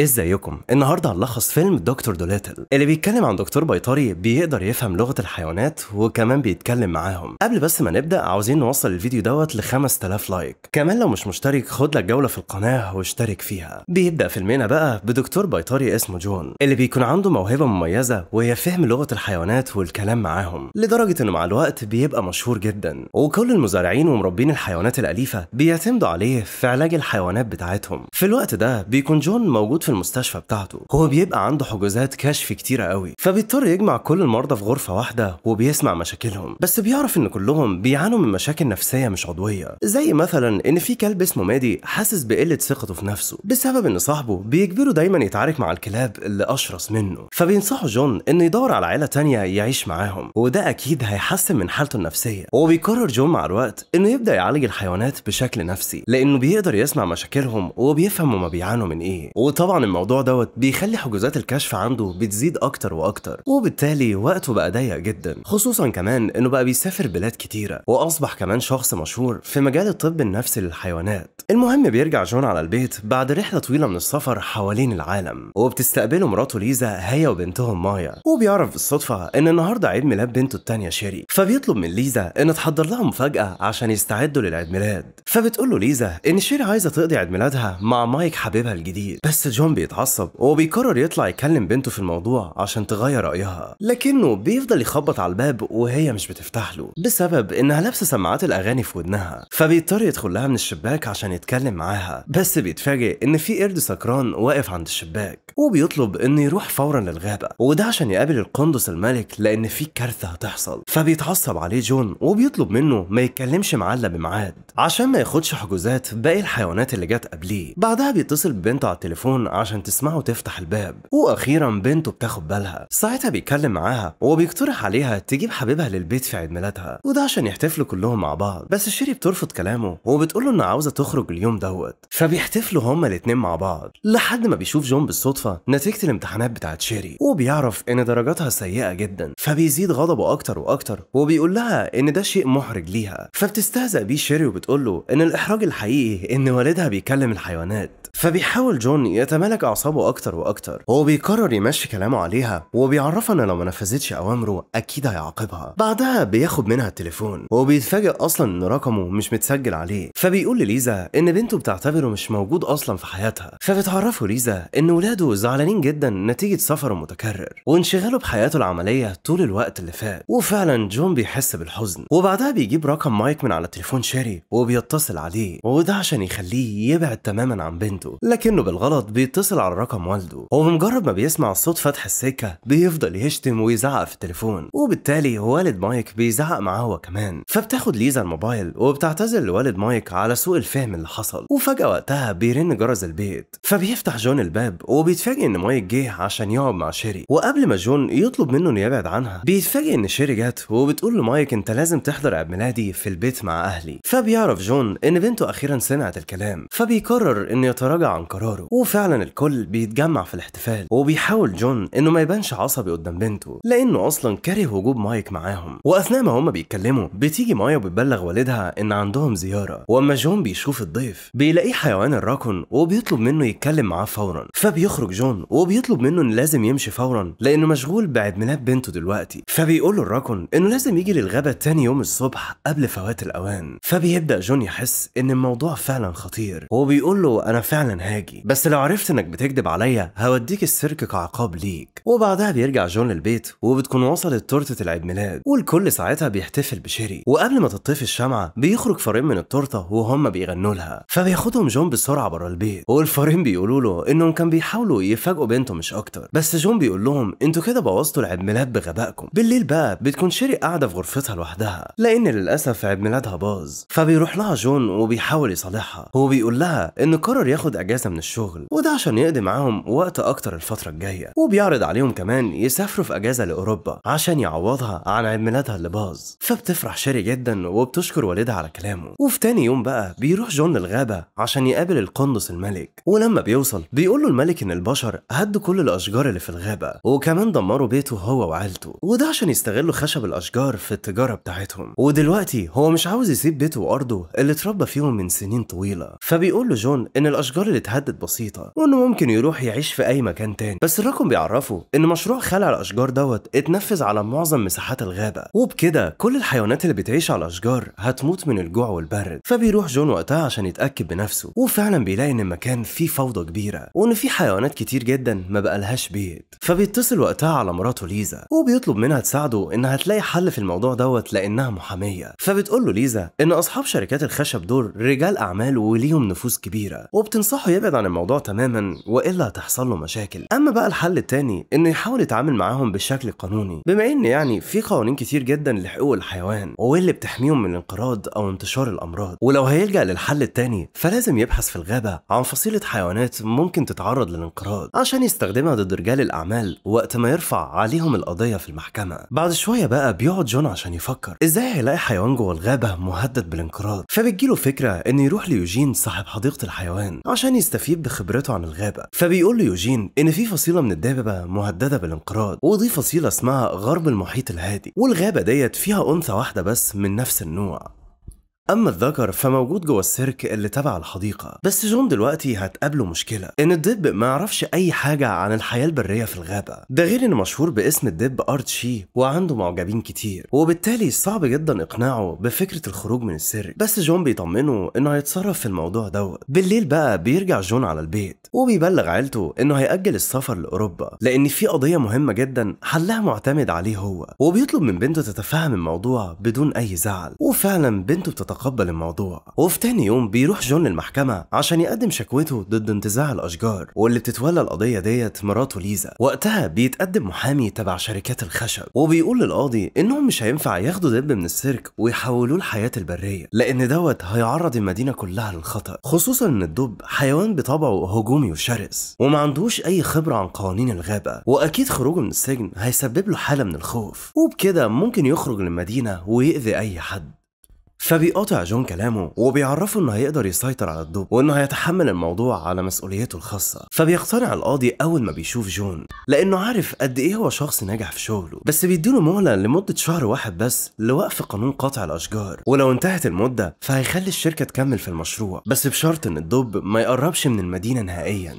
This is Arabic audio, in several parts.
ازيكم النهارده هنلخص فيلم دكتور دوليتل اللي بيتكلم عن دكتور بيطري بيقدر يفهم لغه الحيوانات وكمان بيتكلم معاهم قبل بس ما نبدا عاوزين نوصل الفيديو دوت ل 5000 لايك كمان لو مش مشترك خد لك جوله في القناه واشترك فيها بيبدا فيلمنا بقى بدكتور بيطري اسمه جون اللي بيكون عنده موهبه مميزه وهي فهم لغه الحيوانات والكلام معاهم لدرجه انه مع الوقت بيبقى مشهور جدا وكل المزارعين ومربين الحيوانات الاليفه بيعتمدوا عليه في علاج الحيوانات بتاعتهم في الوقت ده بيكون جون موجود موجود في المستشفى بتاعته هو بيبقى عنده حجوزات كشف كتيرة قوي فبيضطر يجمع كل المرضى في غرفة واحدة وبيسمع مشاكلهم بس بيعرف ان كلهم بيعانوا من مشاكل نفسية مش عضوية زي مثلا ان في كلب اسمه مادي حاسس بقلة ثقته في نفسه بسبب ان صاحبه بيجبره دايما يتعارك مع الكلاب اللي اشرس منه فبينصحه جون انه يدور على عيلة تانية يعيش معاهم وده اكيد هيحسن من حالته النفسية وبيقرر جون مع الوقت انه يبدأ يعالج الحيوانات بشكل نفسي لانه بيقدر يسمع مشاكلهم وبيفهم هما بيعانوا من ايه وطبعا طبعا الموضوع دوت بيخلي حجوزات الكشف عنده بتزيد اكتر واكتر وبالتالي وقته بقى ضيق جدا خصوصا كمان انه بقى بيسافر بلاد كتيره واصبح كمان شخص مشهور في مجال الطب النفسي للحيوانات المهم بيرجع جون على البيت بعد رحله طويله من السفر حوالين العالم وبتستقبله مراته ليزا هي وبنتهم مايا وبيعرف بالصدفه ان النهارده عيد ميلاد بنته التانيه شيري فبيطلب من ليزا ان تحضر لها مفاجاه عشان يستعدوا للعيد ميلاد فبتقول له ليزا ان شيري عايزه تقضي عيد ميلادها مع مايك حبيبها الجديد بس جون جون بيتعصب وبيقرر يطلع يكلم بنته في الموضوع عشان تغير رأيها لكنه بيفضل يخبط على الباب وهي مش بتفتح له بسبب انها لابسه سماعات الاغاني في ودنها فبيضطر يدخل لها من الشباك عشان يتكلم معاها بس بيتفاجئ ان في قرد سكران واقف عند الشباك وبيطلب انه يروح فورا للغابه وده عشان يقابل القندس الملك لان في كارثه هتحصل فبيتعصب عليه جون وبيطلب منه ما يتكلمش معاه الا بميعاد عشان ما ياخدش حجوزات باقي الحيوانات اللي جت قبليه بعدها بيتصل ببنته على التليفون عشان تسمعه تفتح الباب واخيرا بنته بتاخد بالها ساعتها بيتكلم معاها وبيقترح عليها تجيب حبيبها للبيت في عيد ميلادها وده عشان يحتفلوا كلهم مع بعض بس شيري بترفض كلامه وبتقول له انها عاوزه تخرج اليوم دوت فبيحتفلوا هما الاتنين مع بعض لحد ما بيشوف جون بالصدفه نتيجه الامتحانات بتاعت شيري وبيعرف ان درجاتها سيئه جدا فبيزيد غضبه اكتر واكتر وبيقول لها ان ده شيء محرج ليها فبتستهزأ بيه شيري وبتقول له ان الاحراج الحقيقي ان والدها بيكلم الحيوانات فبيحاول جون يتم ملك أعصابه أكتر وأكتر هو بيقرر يمشي كلامه عليها وبيعرفها إن لو ما نفذتش أوامره أكيد هيعاقبها بعدها بياخد منها التليفون وبيتفاجئ أصلا إن رقمه مش متسجل عليه فبيقول لليزا إن بنته بتعتبره مش موجود أصلا في حياتها فبتعرفه ليزا إن ولاده زعلانين جدا نتيجة سفره المتكرر وانشغاله بحياته العملية طول الوقت اللي فات وفعلا جون بيحس بالحزن وبعدها بيجيب رقم مايك من على تليفون شاري وبيتصل عليه وده عشان يخليه يبعد تماما عن بنته لكنه بالغلط بيت بيتصل على رقم والده هو ما بيسمع صوت فتح السكه بيفضل يشتم ويزعق في التليفون وبالتالي والد مايك بيزعق معاه هو كمان فبتاخد ليزا الموبايل وبتعتذر لوالد مايك على سوء الفهم اللي حصل وفجاه وقتها بيرن جرس البيت فبيفتح جون الباب وبيتفاجئ ان مايك جه عشان يقعد مع شيري وقبل ما جون يطلب منه انه يبعد عنها بيتفاجئ ان شيري جت وبتقول لمايك انت لازم تحضر عيد ميلادي في البيت مع اهلي فبيعرف جون ان بنته اخيرا سمعت الكلام فبيقرر انه يتراجع عن قراره وفعلا الكل بيتجمع في الاحتفال وبيحاول جون انه ما يبانش عصبي قدام بنته لانه اصلا كاره وجوب مايك معاهم واثناء ما هما بيتكلموا بتيجي مايا وبتبلغ والدها ان عندهم زياره واما جون بيشوف الضيف بيلاقيه حيوان الراكون وبيطلب منه يتكلم معاه فورا فبيخرج جون وبيطلب منه انه لازم يمشي فورا لانه مشغول بعيد ميلاد بنته دلوقتي فبيقول له الراكون انه لازم يجي للغابه تاني يوم الصبح قبل فوات الاوان فبيبدا جون يحس ان الموضوع فعلا خطير وبيقول له انا فعلا هاجي بس لو عرفت عرفت انك بتكذب عليا هوديك السيرك كعقاب ليك وبعدها بيرجع جون للبيت وبتكون وصلت تورته العيد ميلاد والكل ساعتها بيحتفل بشيري وقبل ما تطفي الشمعه بيخرج فريم من التورته وهم بيغنوا لها فبياخدهم جون بسرعه بره البيت والفريم بيقولوا له انهم كان بيحاولوا يفاجئوا بنته مش اكتر بس جون بيقول لهم انتوا كده بوظتوا العيد ميلاد بغبائكم بالليل بقى بتكون شيري قاعده في غرفتها لوحدها لان للاسف عيد ميلادها باظ فبيروح لها جون وبيحاول يصالحها هو بيقول لها انه قرر ياخد اجازه من الشغل وده ده عشان يقضي معاهم وقت أكتر الفترة الجاية وبيعرض عليهم كمان يسافروا في أجازة لأوروبا عشان يعوضها عن عيد ميلادها اللي باظ فبتفرح شيري جدا وبتشكر والدها على كلامه وفي تاني يوم بقى بيروح جون للغابة عشان يقابل القندس الملك ولما بيوصل بيقول له الملك إن البشر هدوا كل الأشجار اللي في الغابة وكمان دمروا بيته هو وعيلته وده عشان يستغلوا خشب الأشجار في التجارة بتاعتهم ودلوقتي هو مش عاوز يسيب بيته وأرضه اللي اتربى فيهم من سنين طويلة فبيقول له جون إن الأشجار اللي اتهدت بسيطة وانه ممكن يروح يعيش في اي مكان تاني بس الرقم بيعرفه ان مشروع خلع الاشجار دوت اتنفذ على معظم مساحات الغابه وبكده كل الحيوانات اللي بتعيش على الاشجار هتموت من الجوع والبرد فبيروح جون وقتها عشان يتاكد بنفسه وفعلا بيلاقي ان المكان فيه فوضى كبيره وان في حيوانات كتير جدا ما بقالهاش بيت فبيتصل وقتها على مراته ليزا وبيطلب منها تساعده انها تلاقي حل في الموضوع دوت لانها محاميه فبتقول له ليزا ان اصحاب شركات الخشب دول رجال اعمال وليهم نفوذ كبيره وبتنصحه يبعد عن الموضوع تماما تماما والا تحصل له مشاكل اما بقى الحل التاني انه يحاول يتعامل معاهم بالشكل القانوني بما ان يعني في قوانين كتير جدا لحقوق الحيوان واللي بتحميهم من الانقراض او انتشار الامراض ولو هيلجا للحل التاني فلازم يبحث في الغابه عن فصيله حيوانات ممكن تتعرض للانقراض عشان يستخدمها ضد رجال الاعمال وقت ما يرفع عليهم القضيه في المحكمه بعد شويه بقى بيقعد جون عشان يفكر ازاي هيلاقي حيوان جوه الغابه مهدد بالانقراض فبتجيله فكره انه يروح ليوجين صاحب حديقه الحيوان عشان يستفيد بخبرته عن عن الغابة فبيقول له يوجين إن في فصيلة من الدببة مهددة بالانقراض ودي فصيلة اسمها غرب المحيط الهادي والغابة ديت فيها أنثى واحدة بس من نفس النوع اما الذكر فموجود جوه السيرك اللي تبع الحديقه بس جون دلوقتي هتقابله مشكله ان الدب ما يعرفش اي حاجه عن الحياه البريه في الغابه ده غير انه مشهور باسم الدب ارتشي وعنده معجبين كتير وبالتالي صعب جدا اقناعه بفكره الخروج من السيرك بس جون بيطمنه انه هيتصرف في الموضوع دوت بالليل بقى بيرجع جون على البيت وبيبلغ عيلته انه هيأجل السفر لاوروبا لان في قضيه مهمه جدا حلها معتمد عليه هو وبيطلب من بنته تتفهم الموضوع بدون اي زعل وفعلا بنته بتتفهم يتقبل الموضوع وفي تاني يوم بيروح جون للمحكمة عشان يقدم شكوته ضد انتزاع الأشجار واللي بتتولى القضية ديت مراته ليزا وقتها بيتقدم محامي تبع شركات الخشب وبيقول للقاضي إنهم مش هينفع ياخدوا دب من السيرك ويحولوه لحياة البرية لأن دوت هيعرض المدينة كلها للخطر خصوصا إن الدب حيوان بطبعه هجومي وشرس وما عندوش أي خبرة عن قوانين الغابة وأكيد خروجه من السجن هيسبب له حالة من الخوف وبكده ممكن يخرج للمدينة ويأذي أي حد فبيقاطع جون كلامه وبيعرفه انه هيقدر يسيطر على الضوء وانه هيتحمل الموضوع على مسؤوليته الخاصه فبيقتنع القاضي اول ما بيشوف جون لانه عارف قد ايه هو شخص ناجح في شغله بس بيديله مهله لمده شهر واحد بس لوقف قانون قطع الاشجار ولو انتهت المده فهيخلي الشركه تكمل في المشروع بس بشرط ان الدب ما يقربش من المدينه نهائيا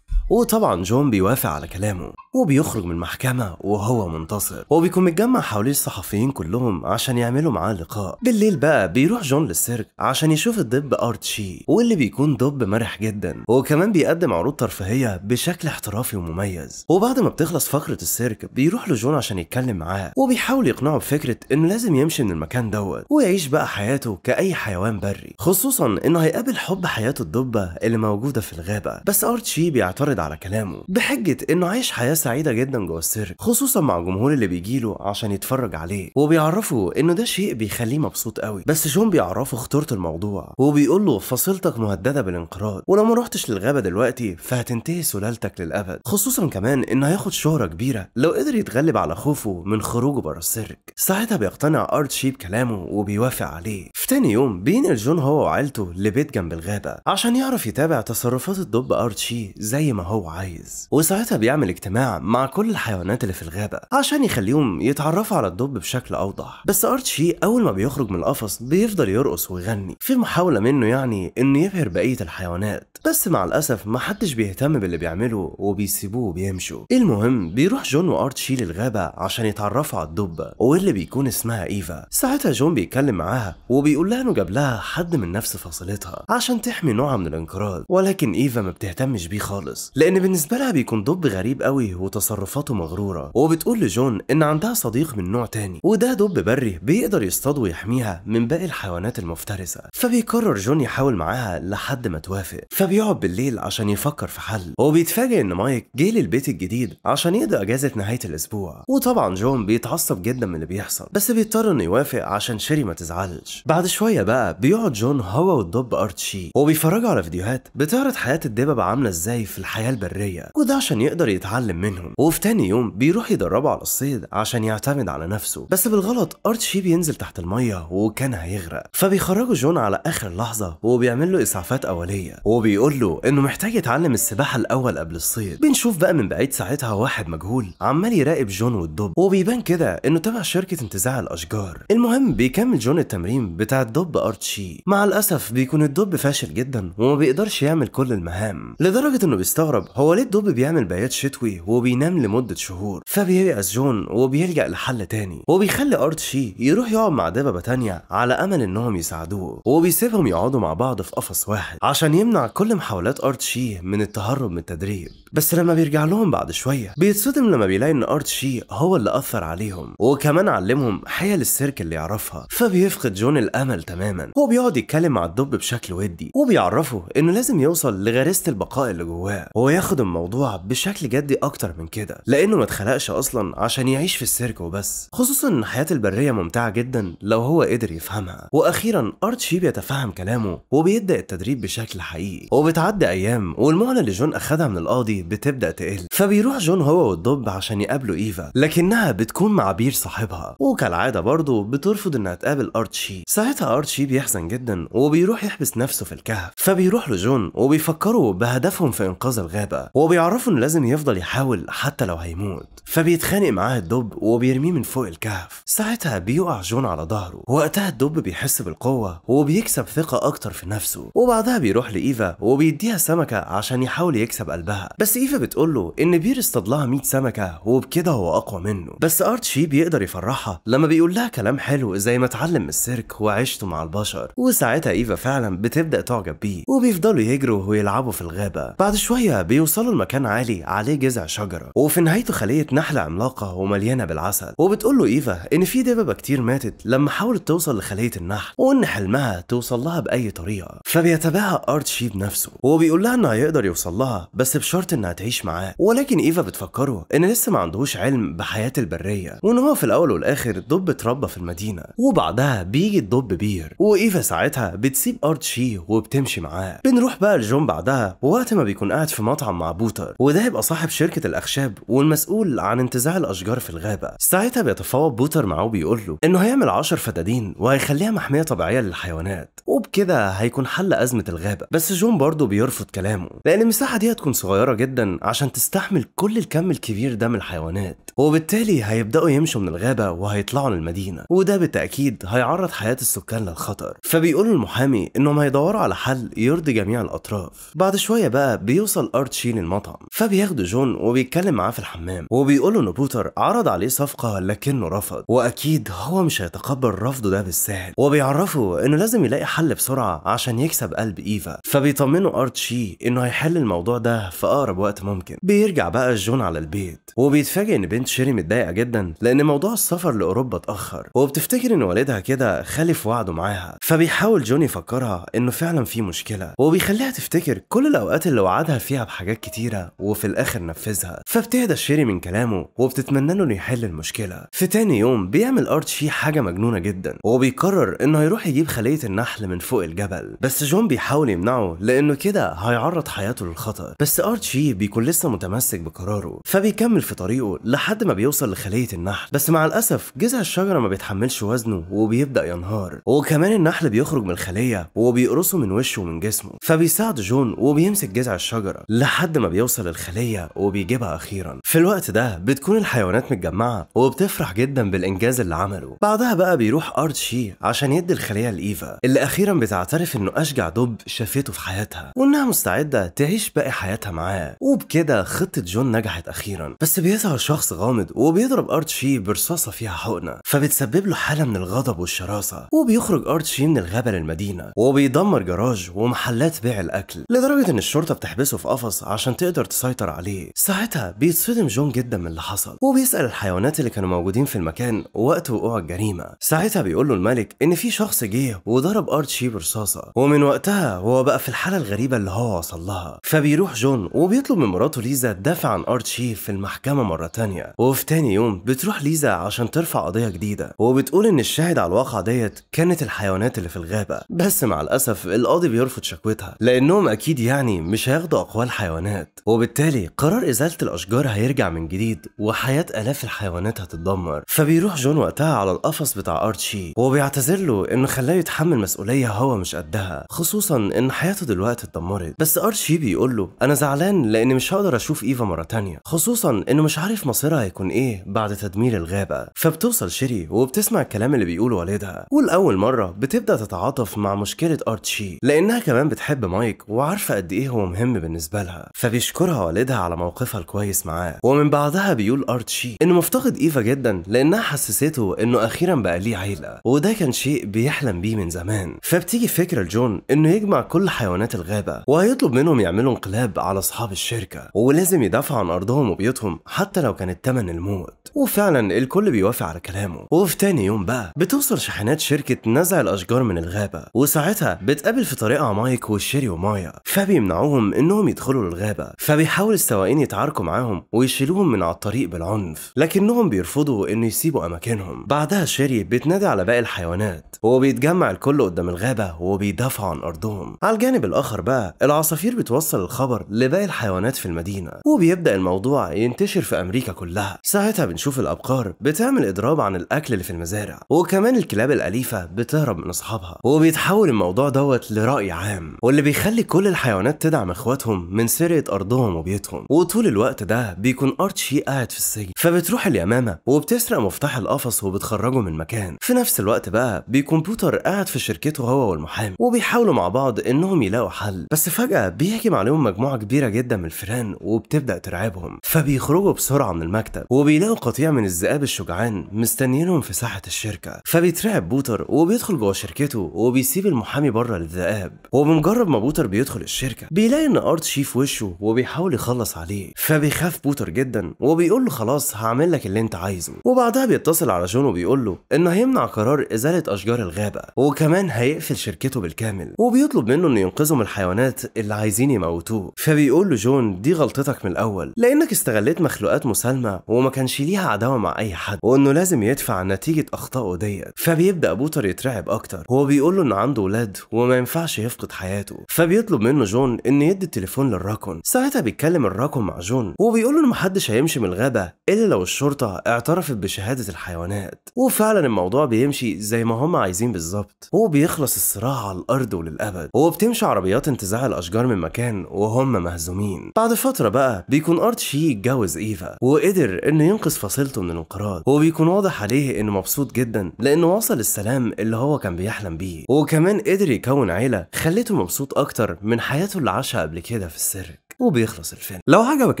وطبعا جون بيوافق على كلامه وبيخرج من المحكمة وهو منتصر وبيكون متجمع حواليه الصحفيين كلهم عشان يعملوا معاه لقاء بالليل بقى بيروح جون للسيرك عشان يشوف الدب أرتشي واللي بيكون دب مرح جدا وكمان بيقدم عروض ترفيهية بشكل احترافي ومميز وبعد ما بتخلص فقرة السيرك بيروح لجون عشان يتكلم معاه وبيحاول يقنعه بفكرة انه لازم يمشي من المكان دوت ويعيش بقى حياته كأي حيوان بري خصوصا انه هيقابل حب حياته الدبة اللي موجودة في الغابة بس أرتشي بيعترض معترض على كلامه بحجة انه عايش حياة سعيدة جدا جوه السيرك خصوصا مع الجمهور اللي بيجيله عشان يتفرج عليه وبيعرفه انه ده شيء بيخليه مبسوط قوي بس شون بيعرفه خطورة الموضوع وبيقول له فصيلتك مهددة بالانقراض ولو ما رحتش للغابة دلوقتي فهتنتهي سلالتك للابد خصوصا كمان انه هياخد شهرة كبيرة لو قدر يتغلب على خوفه من خروجه بره السيرك ساعتها بيقتنع ارتشي بكلامه وبيوافق عليه في تاني يوم بينقل جون هو وعيلته لبيت جنب الغابة عشان يعرف يتابع تصرفات الدب ارتشي زي ما هو عايز وساعتها بيعمل اجتماع مع كل الحيوانات اللي في الغابة عشان يخليهم يتعرفوا على الدب بشكل أوضح بس أرتشي أول ما بيخرج من القفص بيفضل يرقص ويغني في محاولة منه يعني إنه يبهر بقية الحيوانات بس مع الأسف محدش بيهتم باللي بيعمله وبيسيبوه وبيمشوا المهم بيروح جون وأرتشي للغابة عشان يتعرفوا على الدب واللي بيكون اسمها إيفا ساعتها جون بيتكلم معاها وبيقول لها إنه جاب لها حد من نفس فصيلتها عشان تحمي نوعها من الانقراض ولكن إيفا ما بتهتمش بيه خالص لان بالنسبه لها بيكون دب غريب قوي وتصرفاته مغروره وبتقول لجون ان عندها صديق من نوع تاني وده دب بري بيقدر يصطاد ويحميها من باقي الحيوانات المفترسه فبيقرر جون يحاول معاها لحد ما توافق فبيقعد بالليل عشان يفكر في حل وبيتفاجئ ان مايك جه للبيت الجديد عشان يقضي اجازه نهايه الاسبوع وطبعا جون بيتعصب جدا من اللي بيحصل بس بيضطر انه يوافق عشان شيري ما تزعلش بعد شويه بقى بيقعد جون هو والدب ارتشي وبيتفرجوا على فيديوهات بتعرض حياه الدببه عامله ازاي في الحياه الحياة البرية وده عشان يقدر يتعلم منهم وفي تاني يوم بيروح يدربه على الصيد عشان يعتمد على نفسه بس بالغلط ارتشي بينزل تحت المية وكان هيغرق فبيخرجوا جون على اخر لحظة وبيعمل له اسعافات اولية وبيقول له انه محتاج يتعلم السباحة الاول قبل الصيد بنشوف بقى من بعيد ساعتها واحد مجهول عمال يراقب جون والدب وبيبان كده انه تبع شركة انتزاع الاشجار المهم بيكمل جون التمرين بتاع الدب ارتشي مع الاسف بيكون الدب فاشل جدا وما بيقدرش يعمل كل المهام لدرجة انه بيستغرب استغرب هو ليه الدب بيعمل بيات شتوي وبينام لمدة شهور فبييأس جون وبيلجأ لحل تاني وبيخلي أرتشي يروح يقعد مع دببة تانية على أمل إنهم يساعدوه وبيسيبهم يقعدوا مع بعض في قفص واحد عشان يمنع كل محاولات أرتشي من التهرب من التدريب بس لما بيرجع لهم بعد شوية بيتصدم لما بيلاقي إن أرتشي هو اللي أثر عليهم وكمان علمهم حيل السيرك اللي يعرفها فبيفقد جون الأمل تماما وبيقعد يتكلم مع الدب بشكل ودي وبيعرفه إنه لازم يوصل لغريزة البقاء اللي جواه هو ياخد الموضوع بشكل جدي اكتر من كده لانه ما اتخلقش اصلا عشان يعيش في السيرك وبس خصوصا ان حياه البريه ممتعه جدا لو هو قدر يفهمها واخيرا ارتشي بيتفهم كلامه وبيبدا التدريب بشكل حقيقي وبتعدي ايام والمعلنة اللي جون اخدها من القاضي بتبدا تقل فبيروح جون هو والضب عشان يقابلوا ايفا لكنها بتكون مع بير صاحبها وكالعاده برضه بترفض انها تقابل ارتشي ساعتها ارتشي بيحزن جدا وبيروح يحبس نفسه في الكهف فبيروح له جون وبيفكروا بهدفهم في انقاذ الغابة وبيعرفوا انه لازم يفضل يحاول حتى لو هيموت فبيتخانق معاه الدب وبيرميه من فوق الكهف ساعتها بيقع جون على ظهره وقتها الدب بيحس بالقوة وبيكسب ثقة أكتر في نفسه وبعدها بيروح لإيفا وبيديها سمكة عشان يحاول يكسب قلبها بس إيفا بتقوله إن بير اصطاد لها 100 سمكة وبكده هو أقوى منه بس أرتشي بيقدر يفرحها لما بيقول لها كلام حلو زي ما اتعلم من السيرك وعيشته مع البشر وساعتها إيفا فعلا بتبدأ تعجب بيه وبيفضلوا يجروا ويلعبوا في الغابة بعد شوية بيوصلوا لمكان عالي عليه جذع شجرة وفي نهايته خلية نحلة عملاقة ومليانة بالعسل وبتقول له إيفا إن في دببة كتير ماتت لما حاولت توصل لخلية النحل وإن حلمها توصل لها بأي طريقة فبيتابعها أرتشي بنفسه وبيقول لها إنه هيقدر يوصل لها بس بشرط إنها تعيش معاه ولكن إيفا بتفكره إن لسه ما عندهوش علم بحياة البرية وإن هو في الأول والآخر دب اتربى في المدينة وبعدها بيجي الدب بير وإيفا ساعتها بتسيب أرتشي وبتمشي معاه بنروح بقى لجون بعدها ووقت ما بيكون قاعد في المطعم مع بوتر وده هيبقى صاحب شركة الأخشاب والمسؤول عن انتزاع الأشجار في الغابة ساعتها بيتفاوض بوتر معاه وبيقول له إنه هيعمل 10 فدادين وهيخليها محمية طبيعية للحيوانات وبكده هيكون حل أزمة الغابة بس جون برضه بيرفض كلامه لأن المساحة دي هتكون صغيرة جدا عشان تستحمل كل الكم الكبير ده من الحيوانات وبالتالي هيبدأوا يمشوا من الغابة وهيطلعوا للمدينة وده بالتأكيد هيعرض حياة السكان للخطر فبيقول المحامي إنهم هيدوروا على حل يرضي جميع الأطراف بعد شوية بقى بيوصل ارتشي للمطعم فبياخدوا جون وبيتكلم معاه في الحمام وبيقوله ان بوتر عرض عليه صفقه لكنه رفض واكيد هو مش هيتقبل رفضه ده بالسهل وبيعرفه انه لازم يلاقي حل بسرعه عشان يكسب قلب ايفا فبيطمنه ارتشي انه هيحل الموضوع ده في اقرب وقت ممكن بيرجع بقى جون على البيت وبيتفاجئ ان بنت شيري متضايقه جدا لان موضوع السفر لاوروبا اتاخر وبتفتكر ان والدها كده خالف وعده معاها فبيحاول جون يفكرها انه فعلا في مشكله وبيخليها تفتكر كل الاوقات اللي وعدها فيها بحاجات كتيرة وفي الآخر نفذها فبتهدى شيري من كلامه وبتتمنى له إنه يحل المشكلة في تاني يوم بيعمل أرتشي حاجة مجنونة جدا وبيقرر إنه هيروح يجيب خلية النحل من فوق الجبل بس جون بيحاول يمنعه لأنه كده هيعرض حياته للخطر بس أرتشي بيكون لسه متمسك بقراره فبيكمل في طريقه لحد ما بيوصل لخلية النحل بس مع الأسف جذع الشجرة ما بيتحملش وزنه وبيبدأ ينهار وكمان النحل بيخرج من الخلية وبيقرصه من وشه ومن جسمه فبيساعد جون وبيمسك جذع الشجرة لحد ما بيوصل الخلية وبيجيبها أخيرا في الوقت ده بتكون الحيوانات متجمعة وبتفرح جدا بالإنجاز اللي عمله بعدها بقى بيروح أرتشي عشان يدي الخلية لإيفا اللي أخيرا بتعترف إنه أشجع دب شافته في حياتها وإنها مستعدة تعيش باقي حياتها معاه وبكده خطة جون نجحت أخيرا بس بيظهر شخص غامض وبيضرب أرتشي برصاصة فيها حقنة فبتسبب له حالة من الغضب والشراسة وبيخرج أرتشي من الغابة للمدينة وبيدمر جراج ومحلات بيع الأكل لدرجة إن الشرطة بتحبسه في قفص القفص عشان تقدر تسيطر عليه ساعتها بيتصدم جون جدا من اللي حصل وبيسأل الحيوانات اللي كانوا موجودين في المكان وقت وقوع الجريمة ساعتها بيقول له الملك ان في شخص جه وضرب ارتشي برصاصة ومن وقتها هو بقى في الحالة الغريبة اللي هو وصل لها فبيروح جون وبيطلب من مراته ليزا تدافع عن ارتشي في المحكمة مرة تانية وفي تاني يوم بتروح ليزا عشان ترفع قضية جديدة وبتقول ان الشاهد على الواقعة ديت كانت الحيوانات اللي في الغابة بس مع الأسف القاضي بيرفض شكوتها لأنهم أكيد يعني مش هياخدوا أقوال الحيوانات وبالتالي قرار إزالة الأشجار هيرجع من جديد وحياة آلاف الحيوانات هتتدمر فبيروح جون وقتها على القفص بتاع أرتشي وبيعتذر له إنه خلاه يتحمل مسؤولية هو مش قدها خصوصا إن حياته دلوقتي اتدمرت بس أرتشي بيقول له أنا زعلان لأني مش هقدر أشوف إيفا مرة تانية خصوصا إنه مش عارف مصيرها هيكون إيه بعد تدمير الغابة فبتوصل شيري وبتسمع الكلام اللي بيقوله والدها والأول مرة بتبدأ تتعاطف مع مشكلة أرتشي لأنها كمان بتحب مايك وعارفة قد إيه هو مهم بالنسبة بالها فبيشكرها والدها على موقفها الكويس معاه ومن بعدها بيقول ارتشي انه مفتقد ايفا جدا لانها حسسته انه اخيرا بقى ليه عيله وده كان شيء بيحلم بيه من زمان فبتيجي فكره لجون انه يجمع كل حيوانات الغابه وهيطلب منهم يعملوا انقلاب على اصحاب الشركه ولازم يدافعوا عن ارضهم وبيوتهم حتى لو كان الثمن الموت وفعلا الكل بيوافق على كلامه وفي تاني يوم بقى بتوصل شاحنات شركه نزع الاشجار من الغابه وساعتها بتقابل في طريقها مايك وشيري ومايا فبيمنعوهم انهم يدخلوا يدخلوا الغابة فبيحاول السواقين يتعاركوا معاهم ويشيلوهم من على الطريق بالعنف لكنهم بيرفضوا انه يسيبوا اماكنهم بعدها شيري بيتنادي على باقي الحيوانات وبيتجمع الكل قدام الغابة وبيدافعوا عن ارضهم على الجانب الاخر بقى العصافير بتوصل الخبر لباقي الحيوانات في المدينة وبيبدأ الموضوع ينتشر في امريكا كلها ساعتها بنشوف الابقار بتعمل اضراب عن الاكل اللي في المزارع وكمان الكلاب الاليفة بتهرب من اصحابها وبيتحول الموضوع دوت لرأي عام واللي بيخلي كل الحيوانات تدعم اخواتهم من من سرقة أرضهم وبيتهم وطول الوقت ده بيكون أرتشي قاعد في السجن فبتروح اليمامة وبتسرق مفتاح القفص وبتخرجه من مكان في نفس الوقت بقى بيكون بوتر قاعد في شركته هو والمحامي وبيحاولوا مع بعض إنهم يلاقوا حل بس فجأة بيهجم عليهم مجموعة كبيرة جدا من الفيران وبتبدأ ترعبهم فبيخرجوا بسرعة من المكتب وبيلاقوا قطيع من الذئاب الشجعان مستنيينهم في ساحة الشركة فبيترعب بوتر وبيدخل جوه شركته وبيسيب المحامي بره للذئاب وبمجرد ما بوتر بيدخل الشركة بيلاقي إن أرتشي في وشه وبيحاول يخلص عليه فبيخاف بوتر جدا وبيقول له خلاص هعمل لك اللي انت عايزه وبعدها بيتصل على جون وبيقول له انه هيمنع قرار ازاله اشجار الغابه وكمان هيقفل شركته بالكامل وبيطلب منه انه ينقذه من الحيوانات اللي عايزين يموتوه فبيقول له جون دي غلطتك من الاول لانك استغليت مخلوقات مسالمه وما كانش ليها عداوه مع اي حد وانه لازم يدفع نتيجه اخطائه ديت فبيبدا بوتر يترعب اكتر هو بيقول له ان عنده ولاد وما ينفعش يفقد حياته فبيطلب منه جون ان يدي التليفون للراكون ساعتها بيتكلم الراكون مع جون وبيقول له محدش هيمشي من الغابه الا لو الشرطه اعترفت بشهاده الحيوانات وفعلا الموضوع بيمشي زي ما هم عايزين بالظبط وبيخلص الصراع على الارض وللابد وبتمشي عربيات انتزاع الاشجار من مكان وهم مهزومين بعد فتره بقى بيكون ارتشي اتجوز ايفا وقدر انه ينقذ فصيلته من الانقراض وبيكون واضح عليه انه مبسوط جدا لانه وصل السلام اللي هو كان بيحلم بيه وكمان قدر يكون عيله خلته مبسوط اكتر من حياته اللي عاشها قبل كده في السرج وبيخلص الفيلم لو عجبك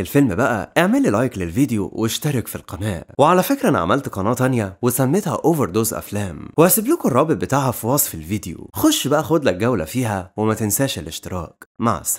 الفيلم بقى اعمل لايك للفيديو واشترك في القناة وعلى فكرة انا عملت قناة تانية وسميتها اوفر دوز افلام وهسيب لكم الرابط بتاعها في وصف الفيديو خش بقى خد لك جولة فيها وما تنساش الاشتراك مع السلامة